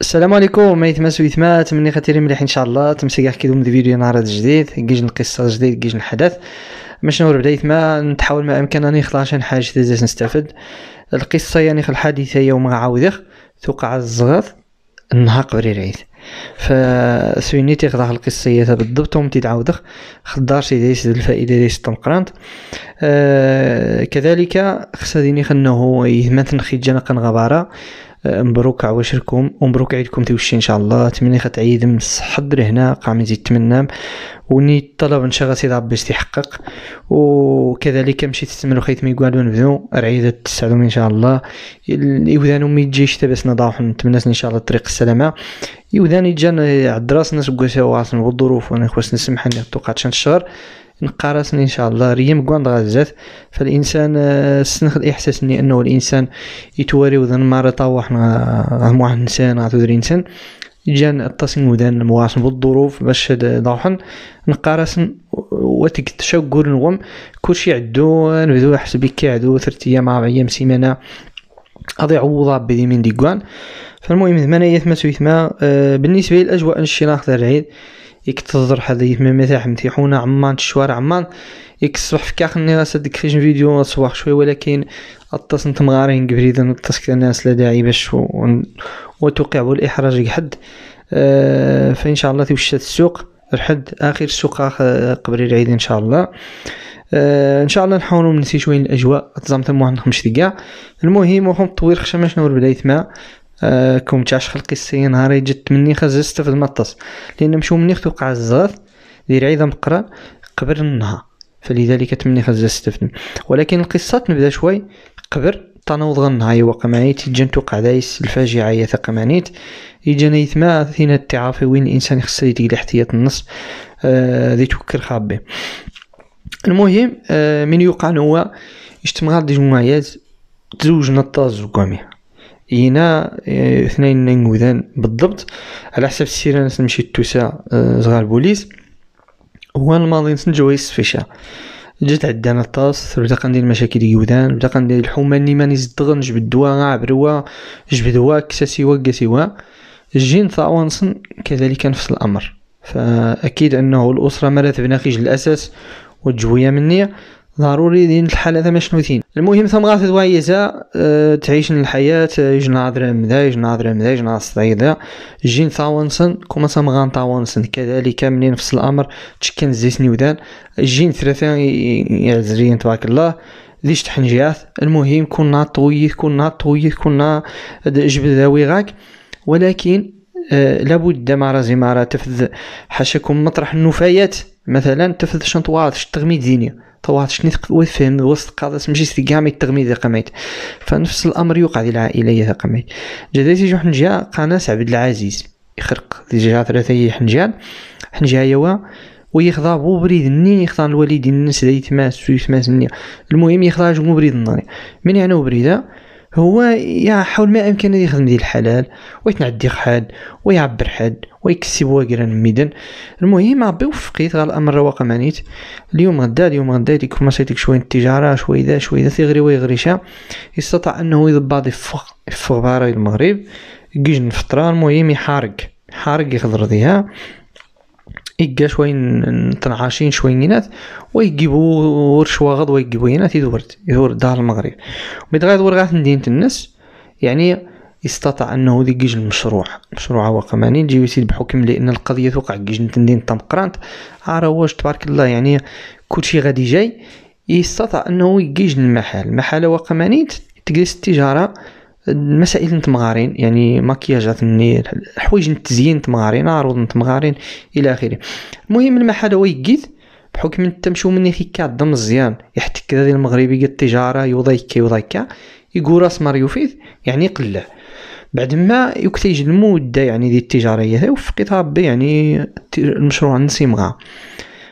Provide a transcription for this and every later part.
السلام عليكم ميتماس ويتمات مني خاتيري مليح ان شاء الله تمسي كاع كيدوم دي فيديو نهار جديد كيجي القصه جديد كيجي الحدث باش نور بداية ما نتحاول ما امكن اني خلاص شي حاجه تزيد نستافد القصه يعني في الحادثه يوم عاوذخ توقع الزغط النهار قبري العيد فسويني تيخضع القصة بالضبط تي تيتعاودخ خدار شي ديس الفائدة ديس تنقرانت آه كذلك خصا ديني خنه يمثل خي جانا قنغبارة مبروك عواشركم ومبروك عيدكم تيوشي ان شاء الله تمني خت عيد من الصحة هنا قام يزيد تمنام وني الطلب ان شاء الله ربي يستحقق وكذلك مشي تستمروا خيت مي قالوا نبداو العيد تسعدهم ان شاء الله يودانو مي تجيش تبس نضاح نتمنى ان شاء الله طريق السلامة يوذان يجان عد راسنا سكوسا وعاس الظروف وانا خواس نسمح ان توقعت شان الشهر نقارسن ان شاء الله ريم كوند غازات فالانسان آه، سنخ الاحساس اني انه الانسان يتواري وذن مارا طاوح غام واحد انسان غاتو الانسان جان التصين ودان مواسن بالظروف باش ضوحن نقارسن وتك تشكر نوم كلشي عدو نبدو حسب كي عدو ثلاث ايام اربع ايام سيمانه اضيع وضع بدي من ديكوان فالمهم ثمانية ثمانية ثمانية آه، بالنسبة للأجواء الشراخ تاع العيد يكتزر حدا يتمامي تاع حمتي حونا عمان الشوارع عمان الصبح في كاخ راس ديك فيش فيديو صباح شوي ولكن الطاس نت مغارين الطاس نطاس الناس لا داعي باش وتوقع بالاحراج حد آه، فان شاء الله توشات السوق لحد اخر سوق قبل العيد ان شاء الله آه ان شاء الله نحاولوا نسي شويه الاجواء تزامت واحد خمس دقائق المهم وهم خشمه شنو والبدايه ما آه، كوم كنت خلقي السي نهار جات مني خاص استفد من الطاس لان مشو مني توقع الزاف دير عيدا مقرا قبل النهار فلذلك تمني خاص استفد ولكن القصه تنبدا شوي قبل تنوض هاي يوقع معي تيجن توقع دايس الفاجعة يا ثقة معنيت يجن يثما ثينا التعافي وين الإنسان خصو يدير احتياط النص آه توكل توكر خابي المهم آه من يوقع هو اجتمع دي جمعيات تزوجنا الطاز وكامي هنا آه، اثنين نقودان بالضبط على حسب السيره ناس نمشي توسا آه، صغار بوليس هو الماضي نسنجو فيشا جات عندنا الطاس بدا كندير مشاكل يودان بدا كندير الحومه اللي ماني زدغن جبد دوا نعبر جبد دوا كسا سوا كا سوا جين ثاونسن كذلك نفس الامر فاكيد انه الاسره مرات بناخيج الاساس والجويه منيه ضروري دين الحالة ثم شنوثين المهم ثم غاث دوايزا أه تعيش الحياة جنا عذر مذا جنا عذر مذا جنا الصعيدة جين ثاونسن كما ثم غان ثاونسن كذلك منين نفس الأمر تشكن زيت نيودان جين ثلاثة يعزرين تبارك الله تحن تحنجيات المهم كنا طويه كنا طويه كنا جبد ذاوي غاك ولكن أه لابد مع رازي مع تفذ حاشاكم مطرح النفايات مثلا تفذ شنط تغميد التغميد ديني طوات شني تقوات فهم وسط قادس ماشي سي كاع ما قميت فنفس الامر يوقع ديال يا قميت جدايتي جو حنجا قناس عبد العزيز يخرق ديجا ثلاثه حنجان حنجا يوا ويخضع بوبريد ني يخضع الوالدين الناس دا يتماس ويتماس ني المهم يخضع جو بريد الناري من يعني بريده هو يحاول ما امكن يخدم ديال الحلال ويتنعدي حد ويعبر حد ويكسب واقرا ميدن المهم ربي وفقيت غير الامر رواق مانيت اليوم غدا اليوم غدا ديك مصيتك شويه التجاره شويه ذا شويه ذا تيغري ويغريشا استطاع انه يضبط يفق يفق باري المغرب كيجن فتره المهم يحارق حارق يخضر ديها يكا شوي تنعاشين نينات ويجيبو غض ويجيبو ينات يدور يدور دار المغرب مي دغيا يدور غير مدينة الناس يعني استطاع انه يجيج المشروع مشروع جيو يسيد بحكم لان القضيه توقع كيج تندين تمقرانت عرا واش تبارك الله يعني كلشي غادي جاي يستطع انه يجيج المحل محل قمانين تجلس التجاره المسائل نتمغارين يعني النيل حوايج التزيين تمغارين عروض نتمغارين الى اخره المهم المحل هو يكيد بحكم انت مشو مني في كاد مزيان يحتك هذه المغربي قد التجاره يوضيك يوضيك يقول راس ماريو فيث يعني قله بعد ما يكتيج المودة يعني دي التجارة وفقت ربي يعني المشروع نسي مغا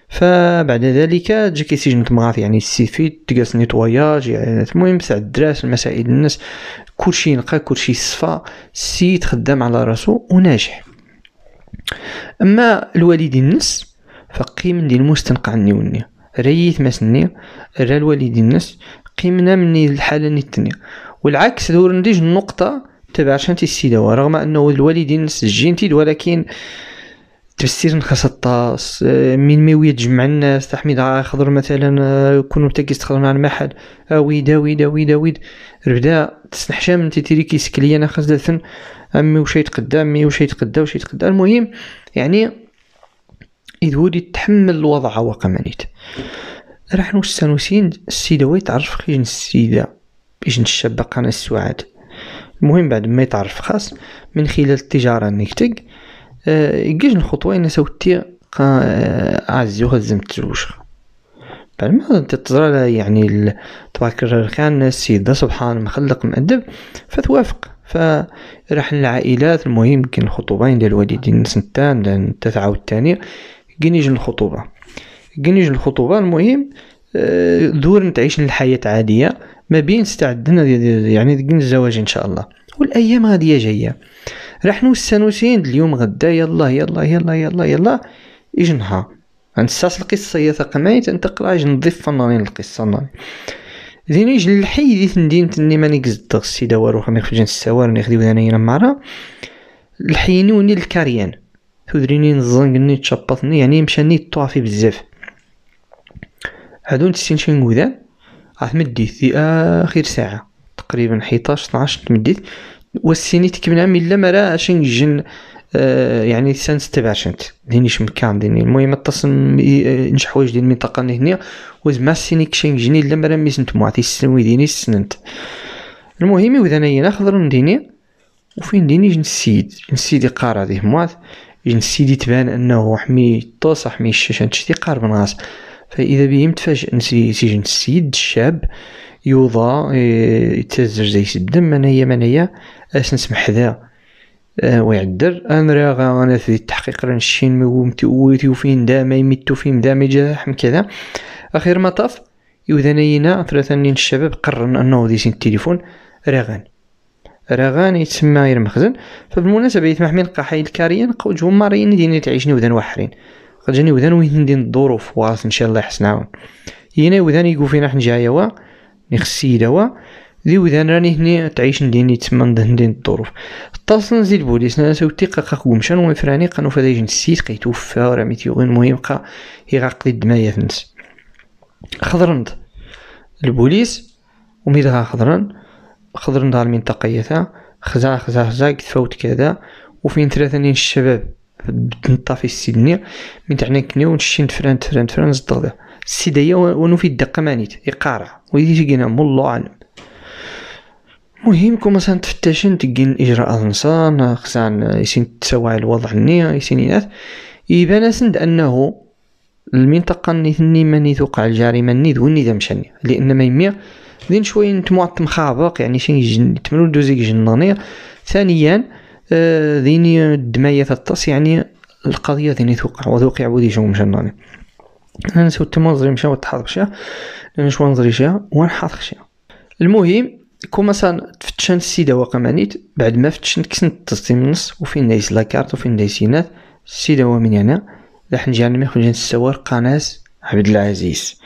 فبعد ذلك جا كيسجن تمغاث يعني السيفيد تقاس نيتواياج يعني المهم سعد الدراس المسائل الناس كلشي ينقى كلشي يصفى سي خدام على راسو وناجح اما الوالدين النس فقيم ديال المستنقع ريت ما سني را الوالدين النس قيمنا مني الحالة نتني والعكس دور نديج النقطة تبع شانتي السيدة رغم انه الوالدين النس جينتيد ولكن تفسير خاص الطاس آه، من ما تجمع الناس تحميد خضر مثلا آه، كونوا تاكي كيستخدم على المحل اويد آه، اويد اويد اويد ربدا تسنحشام انت تيري كيسكلي انا خاص دثن امي وش يتقدا امي وش يتقدا وش يتقدا المهم يعني اذ ودي تحمل الوضع مانيت راح نوسان وسين السيدة وي تعرف خيجن السيدة باش الشابة قناة السواعد المهم بعد ما يتعرف خاص من خلال التجارة نكتك آه، يجيش الخطوه انا سوتي عزيو خزم تزوج بعد ما تتزرع يعني تبارك كان السيدة سبحان مخلق مأدب فتوافق فراح للعائلات المهم كاين الخطوبين ديال الوالدين سنتان تعاود تاني كاين يجي الخطوبه كاين الخطوبه المهم آه، دور نتعيش الحياه عاديه ما بين استعدنا يعني الزواج ان شاء الله والايام غاديه جايه راح نوسنو نسيند اليوم غدا يلا يلا يلا يلا يلا اجنها نهار القصه هي ثقماي تنتقرا اج نضيف فنانين القصه ناري زين يجي الحي دي ندين تني ماني قزد غسي دوار وخمي خرجن السوار نخديو انايا المعرة الحيني وني الكاريان تودريني نزنقني تشبطني يعني مشاني طوافي بزاف هادو نتسين شي نقودا عاد مدي في اخر ساعه تقريبا 11 12 تمديت والسيني تكملها من لا مرا اشين جن آه، يعني سان ستيب عشنت ديني شمكان ديني المهم اتصل آه، نجح حوايج ديال المنطقه اللي هنا وزعما السيني كشين جني لا مرا ميزن تموعتي السنوي ديني السننت المهم وذا انايا ناخذ نديني وفين ديني جن السيد جن السيد يقارع هذه موات جن السيد يتبان انه حمي الطوس حمي الشاشة تشتي قارب راس فاذا بهم تفاجئ نسي جن السيد الشاب يوضع إيه، يتزرز يسدم انايا منايا اش نسمح ذا آه، ويعدر انا راه انا في التحقيق راه نشين ويتو وفين دا ما يميتو فين دا ما يجاحم كذا اخير مطاف طاف يوذنينا ثلاثة من الشباب قررنا انه سين التليفون راغان راغان يتسمى غير مخزن فبالمناسبة يتمح من القحايل الكاريان قوج هما راين دين تعيشني وذن وحرين قد جاني ودان وين دين الظروف واس ان شاء الله يحسن عاون ينا ودان يقول فينا حنجايا نخسي دوا ذي وذان راني هني تعيش نديني تما ندهن دين الظروف اتصلن زي البوليس ناس وتيقا قاق ومشان ويفراني قانو فدا يجن السيد قيتوفى راه ميتيوغين مهم قا يغاقلي الدماية فنس خضرنت البوليس وميدها خضرن خضرن دار المنطقة يتا خزا خزا خزا كدا كذا وفين ثلاثة الشباب نطافي السيدني من تعنى كنيو نشين فران تفران تفران زدغ السيدية ونفي الدقة مانيت يقارع ويدي تقينا مولو عالم مهم كوما سان تفتشن تقين الإجراءات نصان خزان يسين تسوى الوضع النية يسين ينات يبان أسند أنه المنطقة نيثني ماني توقع الجريمة ني ذوني ذا مشاني لأن ما يميا ذين شوي نتموع تمخابق يعني شي جن تمنو دوزيك جنانية ثانيا آه، ذين الدماية تطس يعني القضية ذين توقع وذوقع عبودي شو مشاني انا سوت مشاو تحط وتحرب انا شو نزري شا ونحرق شا المهم كون مثلا تفتشن السيده واقع مانيت بعد ما كسن كسنت من النص وفين دايس لاكارت وفين ينات السيده من هنا راح نجي على مخرج السوار قناس عبد العزيز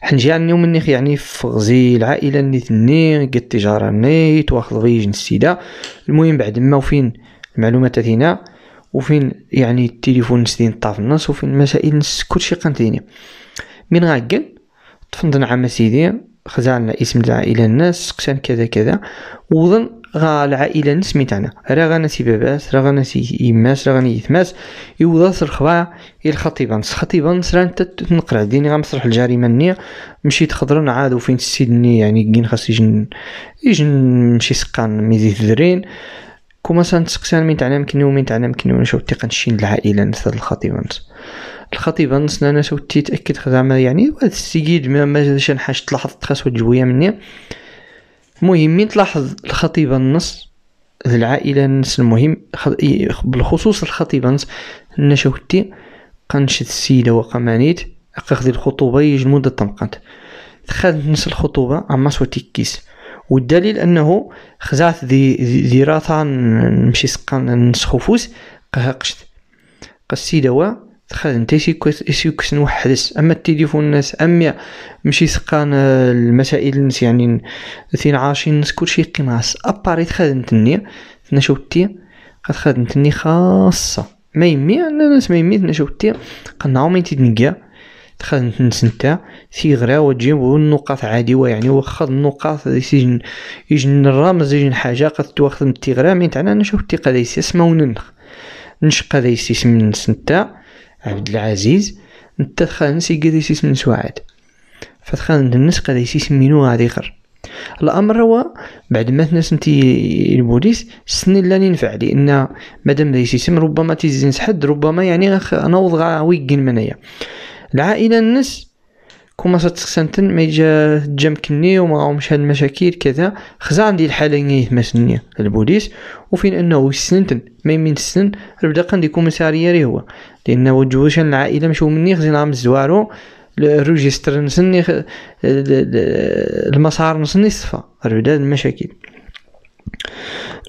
حنجي عني ومنيخ يعني فغزي العائله اللي ثني قد التجاره نيت واخذ فيج السيده المهم بعد ما وفين المعلومات هنا وفين يعني التليفون نسدين طاف النص وفين المسائل نس كلشي قنديني من غاكل طفند نعم سيدي خزعنا اسم العائله الناس سقسان كذا كذا وظن غا العائله نس ميتانا راه غانا سي باباس راه غانا سي يماس راه غاني يثماس يوضا سر الخطيبه نس خطيبه نس راه انت نقرع ديني غنمسرح الجريمه ني مشيت خضرا عاد وفين السيدني يعني كين خاص يجن يجن مشي سقان ميزي ذرين كما سنتسقسان من تعلم كني ومن تعلم كني ونشوف تيقن الشين العائله نسد الخطيبة الخطيبانت انا سوتي تاكد زعما يعني هذا السيد ما شان حاش تلاحظ تخاس وجويه مني المهم تلاحظ الخطيبه النص العائله نس المهم بالخصوص الخطيبه نس تي قنشد السيده وقمانيت قخذ الخطوبه مدة تمقنت تخذ نس الخطوبه اما سوتي كيس والدليل انه خزعت دي دي راثا نمشي سقان نسخو فوس قهقشت قسي دوا تخدم انت كوس نوحدس اما التليفون الناس اما مشي سقان المسائل نس يعني ثين عاشين نس كلشي قيماس اباري تخدمتني تنا شوتي قد خدمتني خاصه ما يمي انا ناس ما يمي تنا شوتي قنعو ما تيدنقيا تخانت نسنتا تيغرا وتجيب النقاط عادي ويعني واخا النقاط يجن يجن الرمز يجن حاجة قد تواخد من التيغرا من تاعنا نشوف تيقا دايسي اسمه وننخ نشقا دايسي اسم نسنتا عبد العزيز نتا تخانس يقا دايسي اسم سعاد فتخدم الناس قد دايسي اسم غادي غر الامر هو بعد ما تنسنتي البوليس سني لا ينفع لان مادام دايسي اسم ربما تيزين حد ربما يعني انا غا ويكين منايا العائله الناس كون تسخسنتن ما يجا تجمكني وما غامش هاد المشاكل كذا خزا عندي الحاله نيه مسنية البوليس وفين انه يسنتن ما يمين السن ربدا قندي كوميساريه ري هو لانه جوج العائله مشو مني خزين عام الزوارو الروجيستر نسني المسار نسني صفا ربدا المشاكل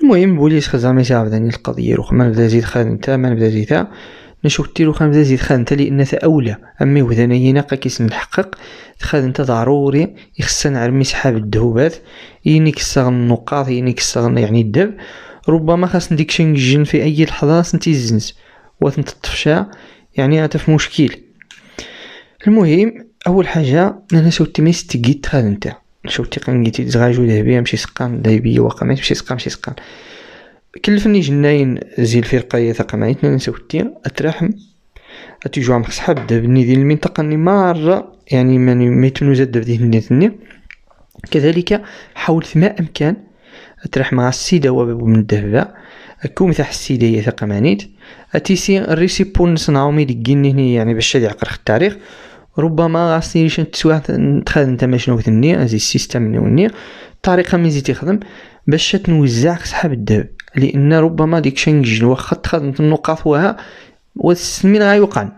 المهم بوليس خزا ما يساعدني القضيه رخ ما بدا زيد خادم تا ما بدا زيد تيرو خمسة زيد خاد نتا لأن تا أولى أما وذانا يناقا كيس نحقق تخاد نتا ضروري يخصنا نعرمي سحاب الدهوبات يني كسر النقاط يني كسر يعني الدب ربما خاص نديك نجن في أي لحظة سنتي الزنس وثنت الطفشا يعني عطا في مشكل المهم أول حاجة أنا شو ميس تقيت خاد نتا شوتي قنقيتي زغاجو ذهبية مشي سقان ذهبية وقامات مشي سقان مشي سقان, مشي سقان. كلفني جناين زي الفرقة ثقة مع اثنين سوتي اترحم اتيجو عم صحاب دابني ذي المنطقة اني مارة يعني ماني ما يتنوزد دابدي هني كذلك حول ما امكان اتراح مع السيدة وابو من الدهبة اكو مثل السيدة هي ثقة مانيت اتيسي الريسيبول نصنعو مي قيني هني يعني باش شادي عقر التاريخ ربما غاسني ليش تسواه نتخذ انت ما شنو ثني ازي السيستم نوني الطريقة ميزي تخدم يخدم باش تنوزع صحاب الدهب لان ربما ديك شنجن واخا تخدمت النقاط وها والسمين يوقعن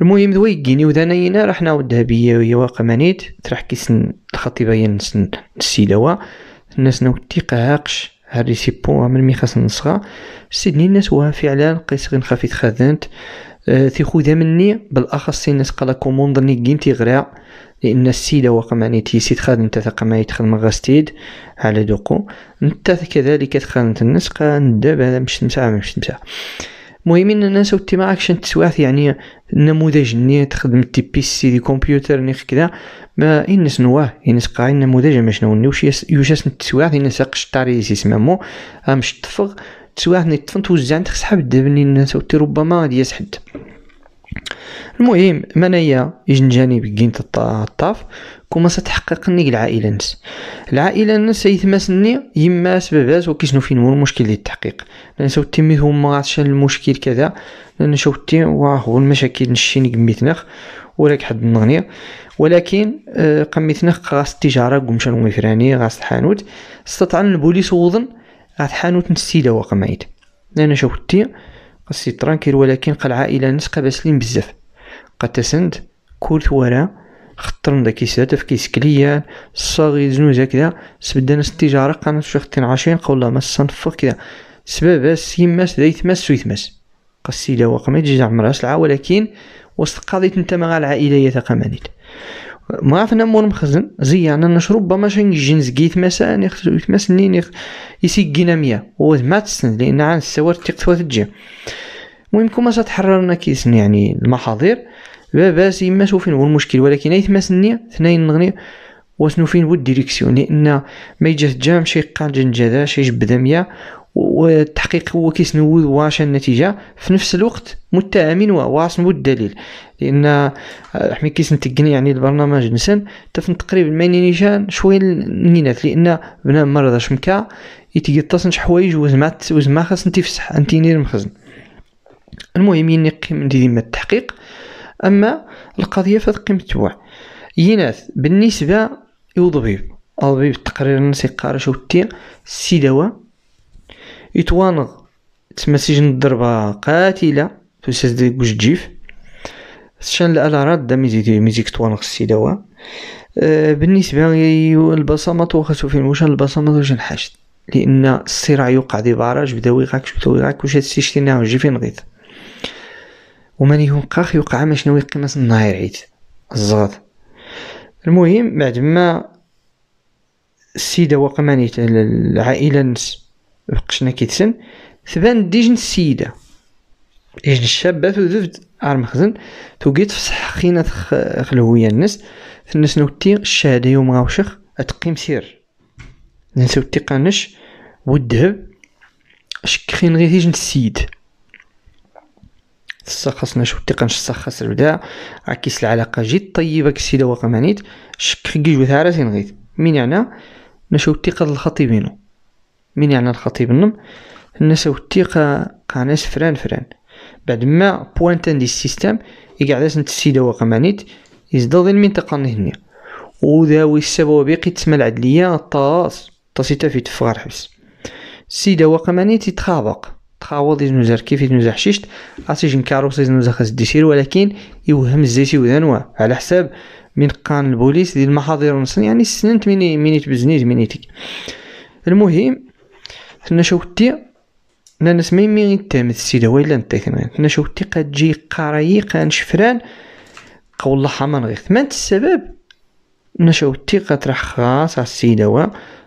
المهم ذوي يجيني راح رحنا ذهبية وهي واقع مانيت ترح كيسن الخطيبة نسن السيدوة الناس نوتي قهاقش هاري سيبو من مي خاص نسخة سيدني الناس وها فعلا قيس غير نخافي تخدمت اه تيخوذا مني بالاخص الناس قالا كوموند ني كين تيغرا لان السيده وقماني تيسيت خادم نتا قماني تخدم غاستيد على دوقو انت كذلك تخدم الناس دابا مش تمسع مش تمسع المهم ان الناس وتي شان تسواث يعني النموذج ني تخدم تي بي سي دي كمبيوتر ني كذا ما انس نواه انس قاع النموذج ما شنو نوش يوشاس نتسواث انس طاري سي سمامو امش تفغ تسواث نتفن توزعن تخسحب دابني الناس وتي ربما غادي حد المهم منايا يجن جانب كين الطاف كما ستحقق نيك العائله نس العائله نس يتماس ني يماس باباس وكيشنو فين هو المشكل ديال التحقيق لان سو التلميذ هما شان المشكل كذا لان شو تي واه المشاكل نشين قميتناخ وراك حد نغني ولكن آه، قميتناخ غاس التجاره قمشا المفراني غاس الحانوت استطعن البوليس ووضن غاس الحانوت نسيدا وقمايد لان شو تي قصي ترانكيل ولكن قال عائله نس قباسلين بزاف قد تسند كل ثوره خطرن داك يساتف كيسكليان صاغي زنوز هكذا سبدا ناس التجاره قانا شوختين ختين قول الله ما صنفق كذا سباباس يماس دا يثمس ويثمس قصي لا وقمت جزع عمرها ولكن وسط قضيه انت مع العائله تقامانيت ما عرفنا مور مخزن زيانا نش ربما شنجين زكيت مسان يخ يتمس نين يخ يسيقينا ميا وذ ما تسن لان عن السوار ثوات تجي مهم كما تحررنا كيسن يعني المحاضر باباس يما شوفين هو المشكل ولكن اي ثما سنية ثنين نغني واسنو فين ود ديريكسيون لان ما يجي جام شي قال جنجدا شي جبدا ميا والتحقيق هو كيسنود واش النتيجة في نفس الوقت متهمين وواصل بالدليل لان آه، حمي كيسنتقني يعني البرنامج نسن تفن تقريبا ما نيشان شوية نينات لان بنا مرضى شمكا يتقطصن حوايج وزمات وزما خاص نتفسح انتي نير مخزن المهم يني قيم ديما التحقيق اما القضية فات قيمة تبع يناث بالنسبة يوضبيب الطبيب التقرير نسي قارش وتي دواء يتوانغ تما سجن الضربة قاتلة ساس دي كوش جيف شان الالارات رادة ميزيك ميزيك توانغ السيدوا أه، بالنسبة للبصمات وخاصو فين واش البصمات واش الحاجة لان الصراع يوقع دي باراج بدا ويغاك بدا وش هاد السيشتي ناو وجي فين غيت ومن قاخ يوقع ما شنو قيمة النهار عيد الزغط المهم بعد ما السيدة وقمانيت العائلة نس لقشنا كيتسن تبان ديجن السيدة ديجن الشابة تذبد عار مخزن توقيت فصح خينا خلوية الناس الناس نوتي الشهادة يوم غاوشخ أتقيم سير الناس التقانش قانش والذهب شكخين غير ديجن السيد تسخصنا شو التقانش تسخص البداع عكس العلاقة جد طيبة كسيدة وقمانيت شك جيجو ثارة غيث مين يعني نشو التقاد الخطيبينو من يعني الخطيب النم الناس وتي قاناس فران فران بعد ما بوانتان دي السيستم يقعد نت السيدة وقمانيت يزداد المنطقة هنا وذاوي السبب باقي تسمى العدلية طاس طاسيتا في تفغار حبس السيدة وقمانيت يتخابق تخاوض يزنوزا كيف يزنوزا حشيشت أصي جنكارو كاروس يزنوزا خاص ديسير ولكن يوهم الزيتي وذنوا على حساب من قان البوليس ديال المحاضر ونصن يعني سننت مني مني تبزنيت منيتك المهم تنشوتي نانس ما يمي تامت السيدة ويلا نتاكنا شوتي قد تجي قرايي قان شفران قول حمان غير ثمانت السبب شوتي قد راح خاص على السيدة و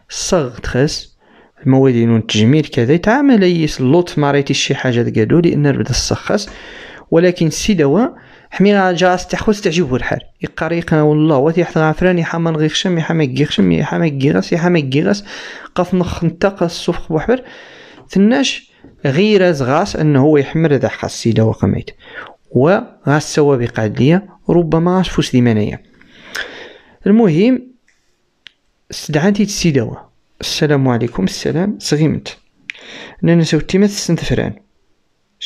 صغ تخس المواد ينون تجميل كذا يتعامل يس اللطف ما رايتيش شي حاجة تقالو لان بدا الصخص ولكن سي دوا حمي جا تحوس تعجبو الحال يقريق والله واتي حتى عفراني حما نغيخشم يحما كيخشم يحما كيغاس يحما كيغاس قاف نخ نتاق الصفق بوحبر ثناش غير زغاس انه هو يحمر هذا خاص سي دوا قميت و غاس سوا بقعد ليا ربما غاش فوس ديمانيا المهم استدعانتي السي السلام عليكم السلام صغيمت انا نسوتي ما تسنت فران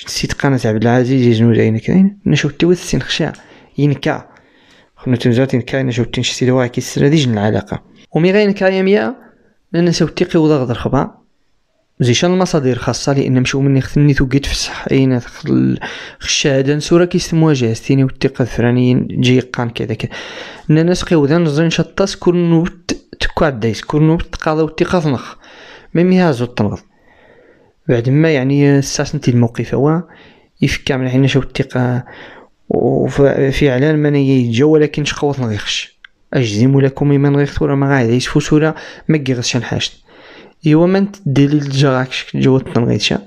نسيت قناة عبد العزيز يزنو زين كاين تي توث سين خشاع ينكا خنا انا شفت نشوف تنشتي دواء كيسر ديج العلاقة ومي ميا انا شفت تي قيو ضغط الخبا زي شان المصادر خاصة لأن مشو مني خثني توقيت في الصح أين خل هادا نسورة كيس مواجهة ستيني وتيقى فرانيين جي قان كذا كذا ناس قيودا نزن شطاس كل نوت تكوع دايس كل نوت تقاضى وتيقى ثنخ ميمي هازو تنغط بعد ما يعني استحسنتي الموقف هو يفكع من حين شو الثقة وفعلا من يتجا ولكن شقوط نغيخش اجزم لكم من غيخت ولا ما غاعد يسفوس ولا ما كيغسش الحاجة ايوا من تدليل جراكش جوا تنغيتشا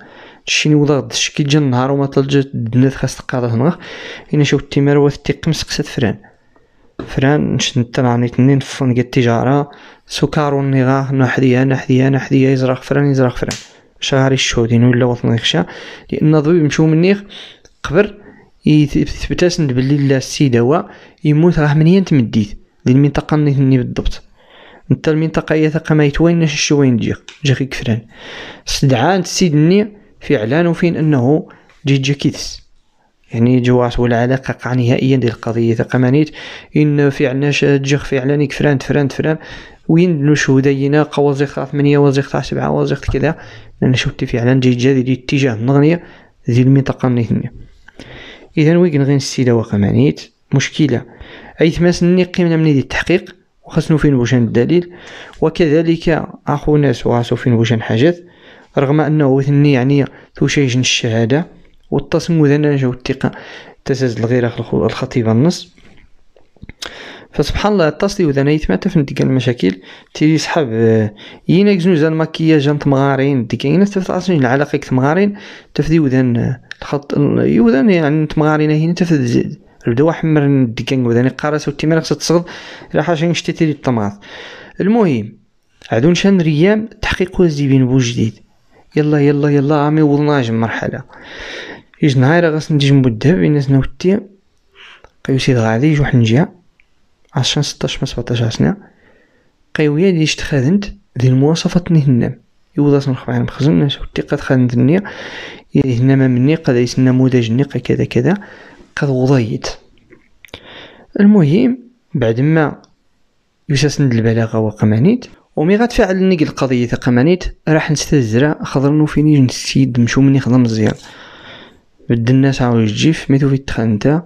شين وضا شكي الشكي جا النهار وما طلجت البنات خاص تقاضى هنا إنا شو التيمار وات تيقمس قصد فران فران نشنت راني تنين فون التجارة سكر ونغا نحديا نحديا نحديا يزرق فران يزرق فران شهر الشهودين ولا وطنيخشا لان ضوي مشو منيخ قبر يثبتاسند بلي لا سي دواء يموت راه منين تمديت للمنطقة نيتني بالضبط نتا المنطقة هي ثقة ما يتويناش الشوين جيغ جاخي كفران استدعان في فعلا وفين انه جي جا كيتس يعني جواس ولا علاقة قاع نهائيا ديال القضية ثقة مانيت ان فعلا في فعلا يكفران تفران تفران وين نو شهودينا قوازيخ ثمانية وزيخ سبعة وزيخ كذا لان شفتي فعلا جاي دي اتجاه النغنيه ديال المنطقه منيتنيا اذا ويكن غير السيده واقع معنيت مشكله اي ثماسني قيمنا مني ديال التحقيق وخصنو فين بوشان الدليل وكذلك اخو ناس وغاسو فين بوشان حاجات رغم انه ثني يعني توشيجن الشهاده والتصمود انا جو الثقه تساز الغيره الخطيبه النص فسبحان الله التصدي وذا يتمتع في ديك المشاكل تيري صحاب يينا آه، زنوزا انت مغارين ديك يينا تفتعصني العلاقة مغارين تفدي وذا الخط يوذان يعني مغارين هنا تفدي زيد بدوا حمر ديك وذا قارس والتمر خصها تصغد الى حاجة نشتي تيري الطماط المهم عدو نشان ريام تحقيق وزي بين بو جديد يلا يلا يلا عمي وضناج مرحلة يجي نهار غاس نديج بين الناس نوتي قيو سيد غادي واحد حنجيه عشرين ستاش من سبعتاش سنة قيوية دي تخدمت ديال المواصفات نهنم يوضا نخبع عن مخزن ناس ودي قد خدمت النية يهنم مني قد يس النموذج نقي كذا كذا قد وضيت المهم بعد ما يساسند البلاغة وقمانيت ومي غتفعل نيك القضية قمانيت راح نستزرع خضر نوفيني نسيد مشو مني خضر مزيان بد الناس عاوز جيف ميتو في التخانتا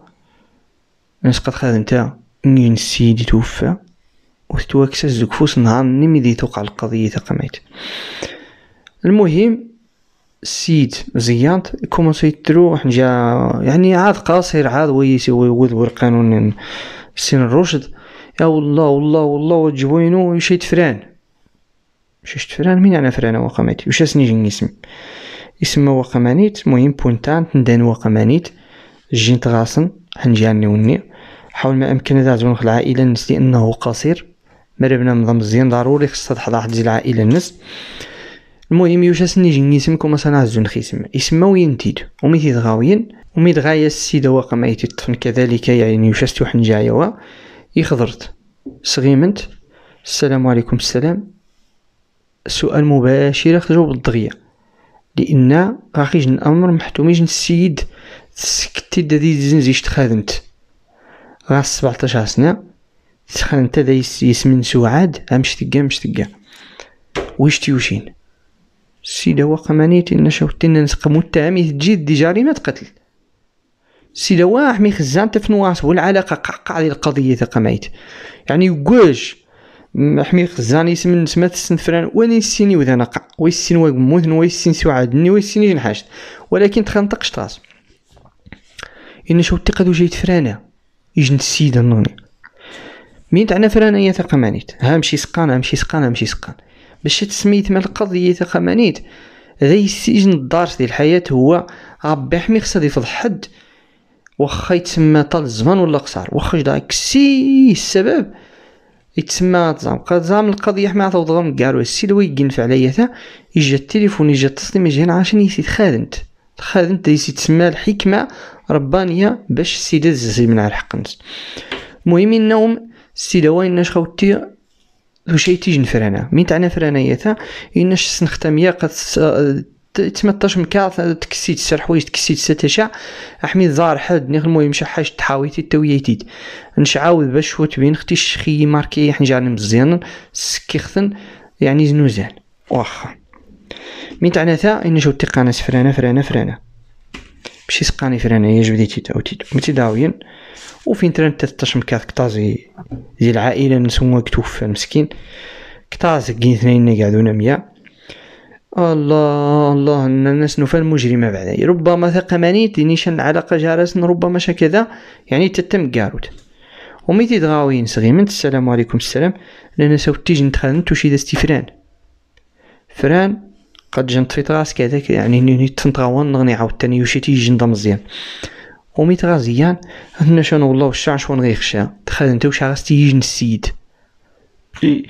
نسقط قد نين السيد توفى وتتواكس الزكفوس نهار نمي دي توقع القضية تقميت المهم السيد زيانت كومونسو يترو حنجا يعني عاد قاصر عاد ويسي ويوذ القانون سين الرشد يا والله والله والله جوينو يشي تفران شاش تفران مين انا فران و شاسني سنيجن اسم اسم وقمانيت مهم بونتان و وقمانيت جين تغاصن حنجاني وني حاول ما امكن تعزونك العائله النس لانه قصير مربنا نظام مزيان ضروري خص تحضر واحد العائله النس المهم يوشاس نيجي نيسمكم مثلا عزون خيسم يسمى وين تيد ومي تيد غاوين ومي دغايا السيد واقع ما يتطفن كذلك يعني يوشاس توحن جايوا يخضرت صغيمنت السلام عليكم السلام سؤال مباشر خرجوا بالضغية لأن راخي الأمر محتوميش السيد سكتي دادي زنزيش تخادمت راه 17 سنة تسخن انت دا يسمن سعاد امش تقا مشتقا تقا ويش تيوشين قماني تينا إن تينا نسق متهم تجيد دي جريمة قتل سيدا هو حمي خزان تفنواس والعلاقة قعقع لي القضية تقمايت يعني واش حمي خزان يسمن سمات السنفران وين السيني وذا نقع ويسين واق وين السين سوعدني ويسين جنحاشت ولكن تخنطقش طاس إن شوتي قادو جاي تفرانا يجند السيدة النوني مين تاعنا فرانية تقمانيت ها مشي سقان ها مشي سقان ها مشي سقان باش تسميت مال القضية مانيت ذي السجن الدار ديال الحياة هو ربي حمي خصها يفض حد واخا يتسمى طال الزمان ولا قصار واخا داك السي السبب يتسمى تزام قزام القضية حما عطاو ضغم كارو السيد لو يقنف عليا تا يجي التليفون يجا التصليم يجي عشان يسيت خادنت خادنت يسيت تسمى الحكمة ربانيه باش السيده تزي من على الحق نس المهم انهم السيده وين خوتي وشي تيجي نفرانا مين تاعنا فرانا تا اناش سنختميه قد تمطاش مكا تكسيت سر حوايج تكسيت ستشع احمي زار حد نيغ المهم شي حاجه تحاويتي تويتيت نشعاود باش شوت بين ختي الشخي ماركي حنجان مزيان سكي خثن يعني زنوزان واخا مين تاعنا ثا ان شو تقانا فرانا فرانا فرانا ماشي سقاني هي فران تيتا بديتي تعاودي تمتي داويا وفين تران تتشم مكاث كطازي ديال العائله نسوا كتوفى المسكين كطاز كين اثنين قعدونا ميا الله الله الناس نوفى المجرمة بعد ربما ثقمانيت نيشان علاقة جارس ربما شكذا يعني تتم قاروت وميتي دغاوين من السلام عليكم السلام لأن سوتيج نتخلنت وشي دستي فران فران قد في راسك هذاك يعني نيت تنطغون نغني عاوتاني يوشي تيجندا مزيان ومي تغازيان هنا شنو والله الشعر غير غيخشى دخل انت واش عرفتي تيجن السيد اي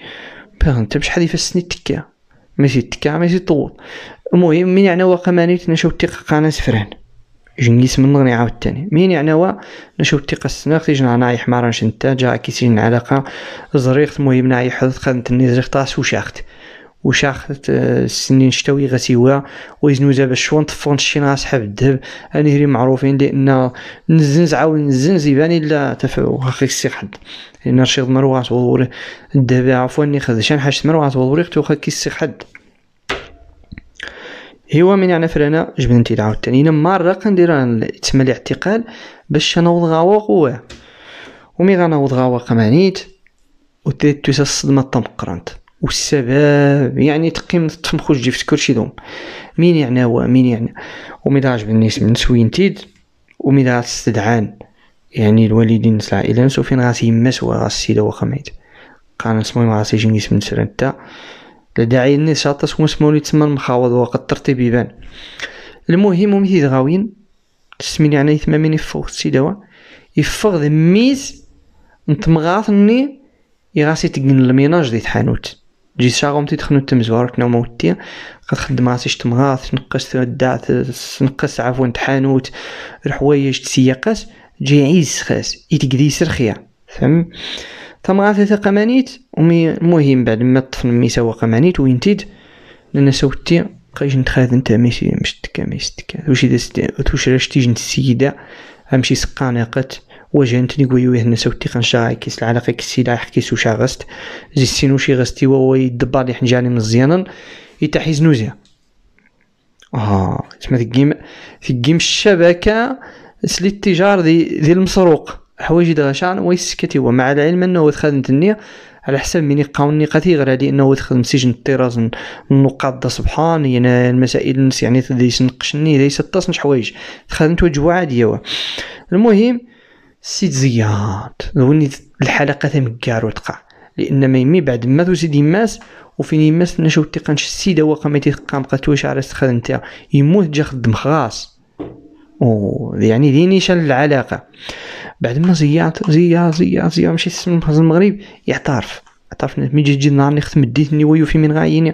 باغ انت بشحال يفسني التكا ماشي التكا ماشي طول المهم من يعني واقع مانيت نشوف الثقة قانا سفران جنيس من نغني عاود مين يعني وا نشوف الثقة السناخ يجن انا يحمر نتا جا كيسين علاقة زريخت المهم نعي حدث خدمت النزريخ طاس وشاخت وشاخت آه، السنين شتوي غسيوا ويزنو زاب الشوان طفون غا صحاب الذهب هري معروفين لان نزنز عاون نزنز يبان الا تفعو اخي السي حد لان رشيد مروه تولوري الذهب عفوا اني خذ شان حاجت مروه تولوري ختو خاكي السي حد هو من يعني فرانا جبنا دعاو التاني انا مارا كندير تسمى الاعتقال باش انا وضغا وقوة ومي غانا وضغا وقمانيت وتريد توسا الصدمة الطمقرانت والسباب يعني تقيم تفمخو جيفت كلشي دوم مين يعنى هو مين يعنى ومي عجبني اسم نسوين تيد ومين استدعان يعني الوالدين نسلع الى نسو فين غاس يماس و غاس السيده خميت ميت قانا سمو ما غاس يجي نسم نسرا نتا لداعي الناس عطاس ومسمو لي تسمى المخاوض وقد ترتيب بيبان المهم هم تيد غاوين تسمين يعني ثمامين يفوق السيده وا يفوق ذميز نتمغاثني يغاسي تقن الميناج ديت حانوت جي شاغوم تيتخنو تمزوارك نوما ودي خدم راسي تمغاط تنقص تودعت تنقص عفوا تحانوت الحوايج تسياقات جي عيز خاس يتقدي سرخيه فهم تمغاط ثقة مانيت ومي المهم بعد ما الطفل مي سوا قمانيت وينتيد لان سوتي بقيت نتخاذ نتا ماشي مشتكا مشتكا واش اذا واش شتي تيجي السيده امشي سقانه قت واجهنتني قويوي هنا سوتي قنشا كيس العلاقة كيس لا يحكي وشا غست زي السينو شي غستي وهو يدبر لي حنجاني مزيانا يتحيز نوزيا اه تما ثقيم ثقيم الشبكة سلي التجار دي, دي المسروق حوايج غشان ويسكتي هو مع العلم انه تخدم تنيا على حسب من غير هادي انه تخدم سجن الطراز النقاط سبحان يعني المسائل يعني تدريس نقشني ديس تصنش حوايج تخدم توجه عاديه المهم سيد زياد وني الحلقة تمكار وتقع لأن ما يمي بعد ما توزيد ماس وفين يماس نشوف تقنش السيدة واقع ما قتوش على استخدام انت يموت جا خدم خاص و يعني ديني شال العلاقة بعد ما زياد زياد زياد زياد مشي المغرب يعترف عرفنا مي جي جي ديت ني ويو في من غاين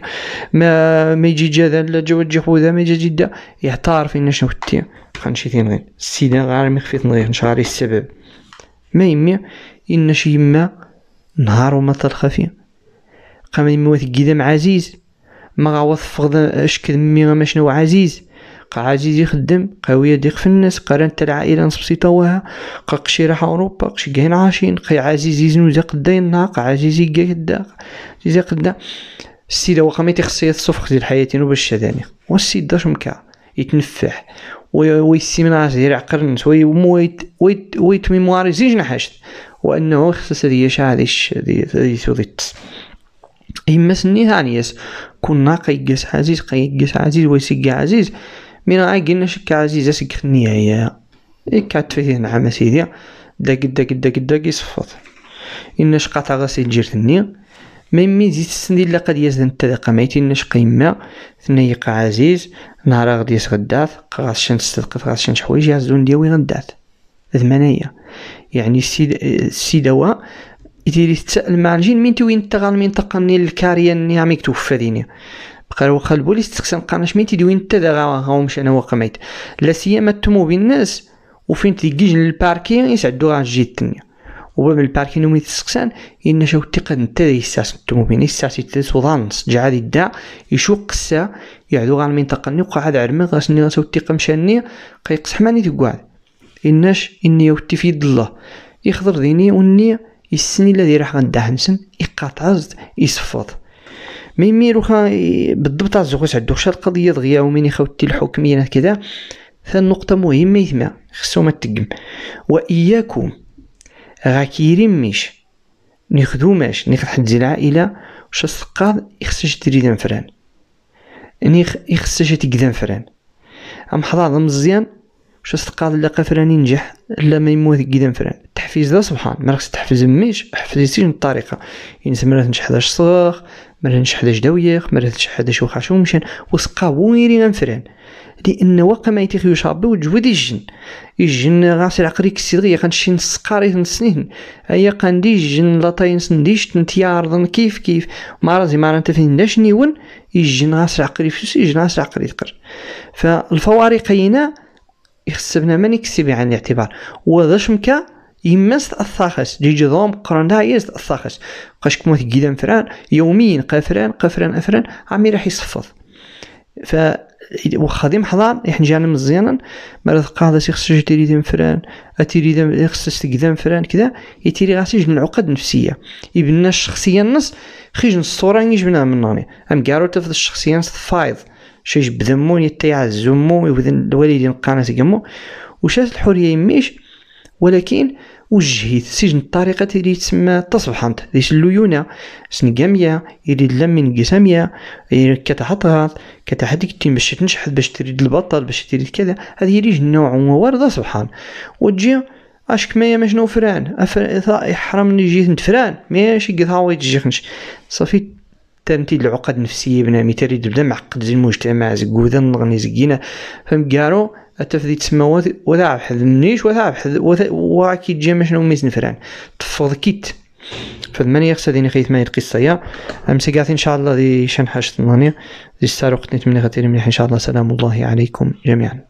ما ما يجي جا ذا جواد جي خوذا ما يجي جدا يعترف ان شنو كنتي خنشي ثين غير السيدة غير مي خفيت نغير نشاري السبب ما يمي ان شي يما نهار وما تلخفي قام يمي مع عزيز ما غاوث فقد اشكد مي ما شنو عزيز قا عزيز يخدم قا في الناس قا رانت العائلة نصب سيطاوها قا قشي راح أوروبا قشي كاين عاشين قا عزيز يزنوزا قدا يناق عزيز يقا يدا عزيز قدا السيدة وقا ميتي خصية الصفق ديال الحياتين باش شاداني والسيد داش مكا يتنفح ويسي من راس ديال عقل وي ويت ويت ويت زيج نحاشت وانه خصص هذه شاع ديش دي توديت إما سني ثانية كنا قيقس عزيز قيقس عزيز ويسقى عزيز مي راه قلنا شكا عزيزة سك هيا إكا تفيه نعم سيدي دا قدا قدا قدا يصفط إنا شقا تجير ثنيا مي مي زيت السندي لا قد يزن التدقة ميتي يما ثني يقا عزيز نهار غد يسغدات غاس شن تصدقت غاس شن حوايج يهزون دياوي غدات ثمانية يعني السيد السيدوا يدير يتسأل مع الجين مين توين تغال مين تقني الكارية ني عميك ديني قال واخا البوليس تسقسى قال اش مين تيدوين انت غاومش انا وقميت لا سيما تمو الناس وفين تيكيج للباركين يسعدو غا الجي التنيا وباب الباركين ومي تسقسان إن شاو التقاد نتا يستعس التمو بين يستعس يتلس وضانس جا عادي دا يشوق السا يعدو غا المنطقة ني وقعد عرمي غاسني غاسو التقا مشاني قيقص ماني تقعد إناش إني يوتي في يد الله يخضر ديني وني يسني الذي راح غندا نسن يقاطعز يصفض مي ميرو خا بالضبط زغوت عندو شي القضيه دغيا ومين يخاوتي الحكميه كذا نقطه مهمة يتما خصو ما تقم وإياكم غا ميش نخدو ماش نخد حد العائلة واش السقاض يخصش تري دم فران نيخ يخصش تقدم فران ام حضر مزيان واش استقال لقى قفراني نجح لا ما يموت قدام فران التحفيز ذا سبحان ما خصك تحفز ميش حفزيتي الطريقه يعني مرات نجح حداش صغ ما نجح حداش داويق ما نجح حداش وخا شو مشان وسقا ويرينا فران لان وقت ما يتيخ يشربي وجودي الجن الجن غاسي العقري كسي كسيدغيا كنشي نسقاري نسنين هيا قندي يجن لاطاين سنديش تنتيارضن كيف كيف ما رازي ما انت فين داش نيون الجن غاسي العقري فيس يجن غاسي العقري تقر فالفوارق فالفوارقينا يخصبنا ما نكسبي يعني عن الاعتبار وهذا مكا يمس تأثاخس جيجي ضوم قرنها يز الثاخس قاش كموت قيدا فران يوميا قفران قفران أفران عمي راح يصفض ف دي حضان يحن جانا مزيانا مرة قاعدة خصو تيري دم فران اتيري دم تيري تقدام فران كذا يتيري غاسي جن عقد نفسية يبنى الشخصية النص خيجن الصورة نجبنها من ناني ام كارو تفض الشخصية نص فايض شيش بذمو يتيع الزمو يوذن الوالدين قانة قمو وشات الحرية يميش ولكن وجهيت سجن الطريقة اللي تسمى تصبحنت ليش الليونة سنقامية اللي لمن قسامية كتحطغط كتحدك باش تنجح باش تريد البطل باش تريد كذا هذه ليش نوع وورد سبحان وجي اشك مايا ما شنو فران افر حرام نجي نتفران ماشي قثاوي تجيخنش صافي تنتي العقد النفسيه بنا ميتاري تبدا معقد زي المجتمع زكودا نغني زكينا فهم كارو اتفذي تسمى ولا عبحث منيش ولا عبحث ولا كي تجمع شنو ميز نفران تفض كيت ماني خصها ديني خيث ماني القصة يا امسي قاعد ان شاء الله دي حاشت ثمانية دي ستار وقت نتمنى غتيري مليح ان شاء الله سلام الله عليكم جميعا